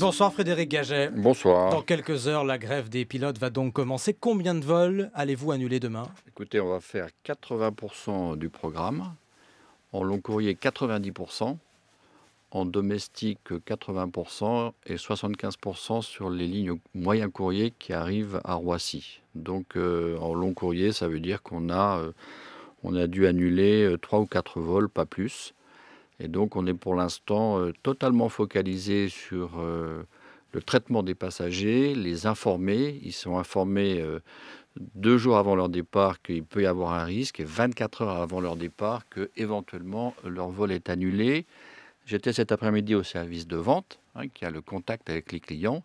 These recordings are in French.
Bonsoir Frédéric Gaget. Bonsoir. Dans quelques heures, la grève des pilotes va donc commencer. Combien de vols allez-vous annuler demain Écoutez, on va faire 80% du programme, en long courrier 90%, en domestique 80% et 75% sur les lignes moyen courrier qui arrivent à Roissy. Donc euh, en long courrier, ça veut dire qu'on a, euh, a dû annuler 3 euh, ou 4 vols, pas plus. Et donc on est pour l'instant euh, totalement focalisé sur euh, le traitement des passagers, les informer. Ils sont informés euh, deux jours avant leur départ qu'il peut y avoir un risque et 24 heures avant leur départ qu'éventuellement leur vol est annulé. J'étais cet après-midi au service de vente hein, qui a le contact avec les clients.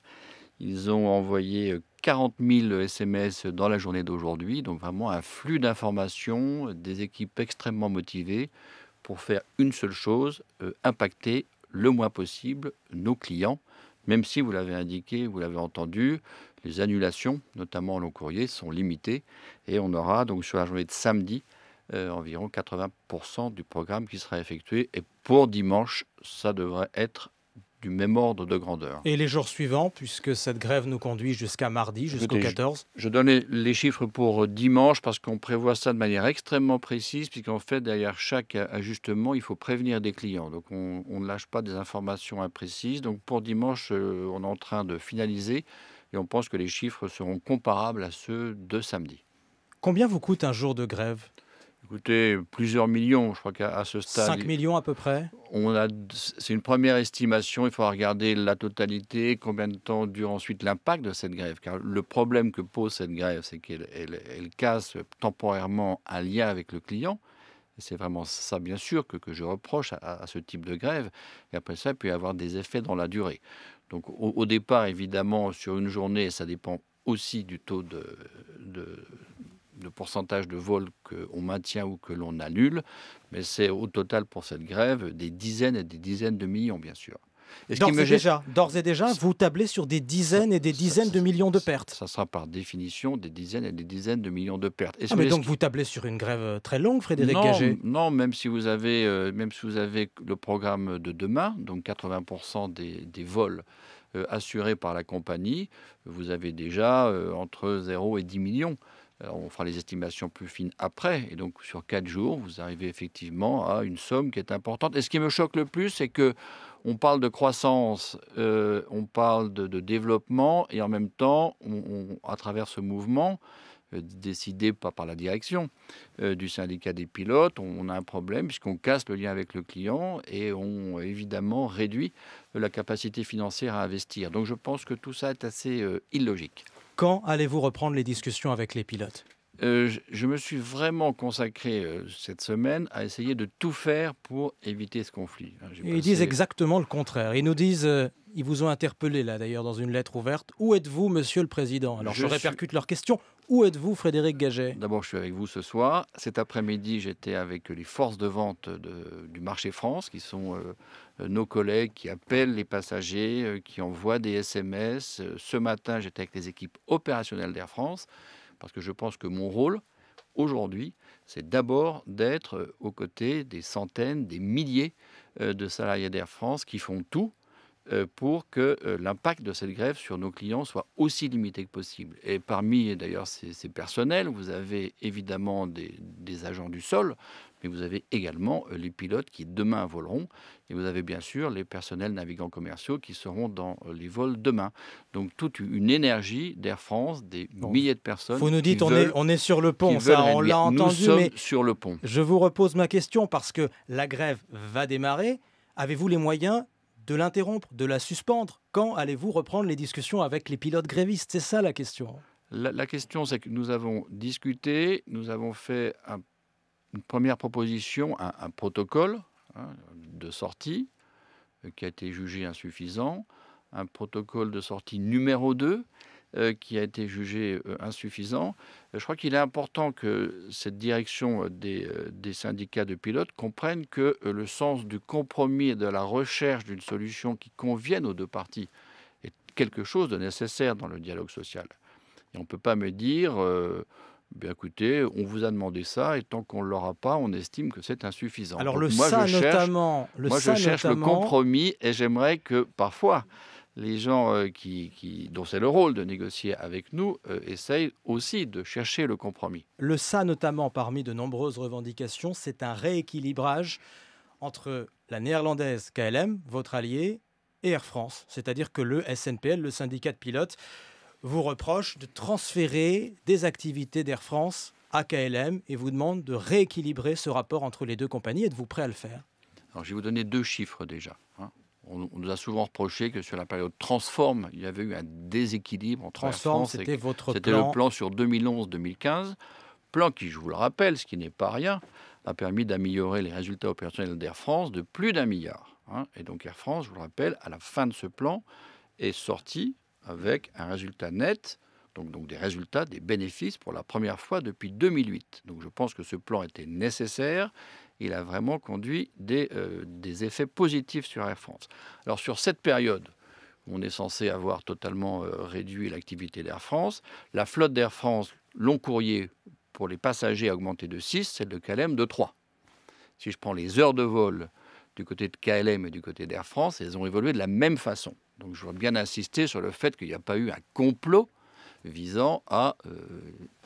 Ils ont envoyé 40 000 SMS dans la journée d'aujourd'hui, donc vraiment un flux d'informations, des équipes extrêmement motivées pour faire une seule chose, euh, impacter le moins possible nos clients, même si vous l'avez indiqué, vous l'avez entendu, les annulations, notamment en long courrier, sont limitées et on aura donc sur la journée de samedi euh, environ 80% du programme qui sera effectué et pour dimanche, ça devrait être même ordre de grandeur. Et les jours suivants, puisque cette grève nous conduit jusqu'à mardi, jusqu'au 14 je, donne les, chiffres pour euh, dimanche parce qu'on prévoit ça de manière extrêmement précise, puisqu'en fait, derrière chaque ajustement, il faut prévenir des clients. Donc, on, on ne lâche pas des informations imprécises. Donc, pour dimanche, euh, on est en train de finaliser et on pense que les chiffres seront comparables à ceux de samedi. Combien vous coûte un jour de grève Écoutez, plusieurs millions, je crois qu'à ce stade. 5 millions à peu près on a, C'est une première estimation, il faudra regarder la totalité, combien de temps dure ensuite l'impact de cette grève. Car le problème que pose cette grève, c'est qu'elle elle, casse temporairement un lien avec le client. C'est vraiment ça, bien sûr, que, je reproche à, ce type de grève. Et après ça, il peut y avoir des effets dans la durée. Donc au, départ, évidemment, sur une journée, ça dépend aussi du taux de, le pourcentage de vols qu'on maintient ou que l'on annule, mais c'est au total pour cette grève des dizaines et des dizaines de millions, bien sûr. D'ores et, déjà, et déjà, vous tablez sur des dizaines et des dizaines de millions de pertes. Ça, sera par définition des dizaines et des dizaines de millions de pertes. Ah, mais donc vous tablez sur une grève euh, très longue, Frédéric Gaget Non, même si, vous avez, euh, même si vous avez le programme de demain, donc 80% des, vols euh, assurés par la compagnie, vous avez déjà entre 0 et 10 millions. Euh, on fera les estimations plus fines après. Et donc, sur quatre jours, vous arrivez effectivement à une somme qui est importante. Et ce qui me choque le plus, c'est que on parle de croissance, euh, on parle de, développement, et en même temps, à travers ce mouvement, euh, décidé pas par la direction du syndicat des pilotes, on, on a un problème puisqu'on casse le lien avec le client et on évidemment réduit la capacité financière à investir. Donc je pense que tout ça est assez illogique. Quand allez-vous reprendre les discussions avec les pilotes euh, je, me suis vraiment consacré euh, cette semaine à essayer de tout faire pour éviter ce conflit. Hein. ils disent exactement le contraire. Ils nous disent, euh, ils vous ont interpellé là d'ailleurs dans une lettre ouverte, où êtes-vous, monsieur le Président Alors je, répercute leur question, où êtes-vous, Frédéric Gaget D'abord, je suis avec vous ce soir. Cet après-midi, j'étais avec les forces de vente du marché France, qui sont euh, euh, nos collègues qui appellent les passagers, euh, qui envoient des SMS. Ce matin, j'étais avec les équipes opérationnelles d'Air France, parce que je pense que mon rôle, aujourd'hui, c'est d'abord d'être aux côtés des centaines, des milliers de salariés d'Air France qui font tout euh, pour que euh, l'impact de cette grève sur nos clients soit aussi limité que possible. Et parmi d'ailleurs ces, personnels, vous avez évidemment des, agents du sol, mais vous avez également euh, les pilotes qui demain voleront, et vous avez bien sûr les personnels navigants commerciaux qui seront dans les vols demain. Donc toute une énergie d'Air France, des milliers de personnes. Vous nous dites on, est, sur le pont, ça on l'a entendu. sur le pont. Je vous repose ma question parce que la grève va démarrer. Avez-vous les moyens de l'interrompre, de la suspendre Quand allez-vous reprendre les discussions avec les pilotes grévistes C'est ça la question. La, question, c'est que nous avons discuté, nous avons fait une première proposition, un, protocole hein, de sortie euh, qui a été jugé insuffisant, un protocole de sortie numéro 2 euh, qui a été jugé euh, insuffisant. Euh, je crois qu'il est important que cette direction des, syndicats de pilotes comprenne que le sens du compromis et de la recherche d'une solution qui convienne aux deux parties est quelque chose de nécessaire dans le dialogue social. Et on ne peut pas me dire, bien écoutez, on vous a demandé ça et tant qu'on ne l'aura pas, on estime que c'est insuffisant. Alors le moi, cherche, notamment, le moi je cherche le compromis et j'aimerais que parfois les gens euh, qui, dont c'est le rôle de négocier avec nous euh, essayent aussi de chercher le compromis. Le SA notamment, parmi de nombreuses revendications, c'est un rééquilibrage entre la néerlandaise KLM, votre allié, et Air France. C'est-à-dire que le SNPL, le syndicat de pilotes, vous reproche de transférer des activités d'Air France à KLM et vous demande de rééquilibrer ce rapport entre les deux compagnies. Êtes-vous prêt à le faire Alors, je vais vous donner deux chiffres déjà. Hein on, nous a souvent reproché que sur la période transforme, il y avait eu un déséquilibre entre Air France c'était votre C'était le plan sur 2011-2015, plan qui, je vous le rappelle, ce qui n'est pas rien, a permis d'améliorer les résultats opérationnels d'Air France de plus d'un milliard. Hein. Et donc Air France, je vous le rappelle, à la fin de ce plan, est sorti avec un résultat net, donc, donc des résultats, des bénéfices pour la première fois depuis 2008. Donc je pense que ce plan était nécessaire il a vraiment conduit euh, des, effets positifs sur Air France. Alors sur cette période, on est censé avoir totalement euh, réduit l'activité d'Air France. La flotte d'Air France long courrier pour les passagers a augmenté de 6, celle de KLM de 3. Si je prends les heures de vol du côté de KLM et du côté d'Air France, elles ont évolué de la même façon. Donc je voudrais bien insister sur le fait qu'il n'y a pas eu un complot visant à euh,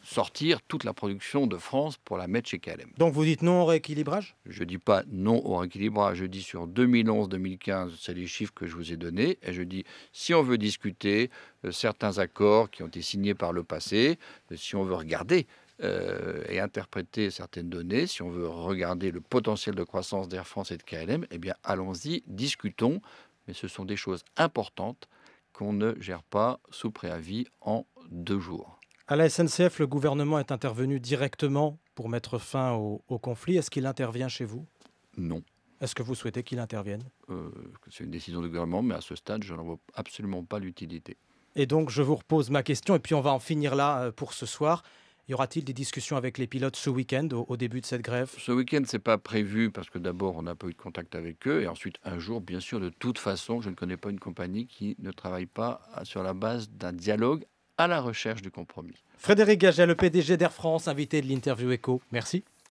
sortir toute la production de France pour la mettre chez KLM. Donc vous dites non au rééquilibrage Je ne dis pas non au rééquilibrage, je dis sur 2011-2015, c'est les chiffres que je vous ai donnés, et je dis si on veut discuter euh, certains accords qui ont été signés par le passé, euh, si on veut regarder euh, et interpréter certaines données, si on veut regarder le potentiel de croissance d'Air France et de KLM, eh bien allons-y, discutons, mais ce sont des choses importantes qu'on ne gère pas sous préavis en deux jours. À la SNCF, le gouvernement est intervenu directement pour mettre fin au, conflit. Est-ce qu'il intervient chez vous Non. Est-ce que vous souhaitez qu'il intervienne euh, C'est une décision du gouvernement, mais à ce stade, je n'en vois absolument pas l'utilité. Et donc, je vous repose ma question, et puis on va en finir là euh, pour ce soir. Y aura-t-il des discussions avec les pilotes ce week-end, au, début de cette grève Ce week-end, ce n'est pas prévu parce que d'abord, on n'a pas eu de contact avec eux. Et ensuite, un jour, bien sûr, de toute façon, je ne connais pas une compagnie qui ne travaille pas euh, sur la base d'un dialogue à la recherche du compromis. Frédéric Gagel, le PDG d'Air France, invité de l'interview Echo. Merci.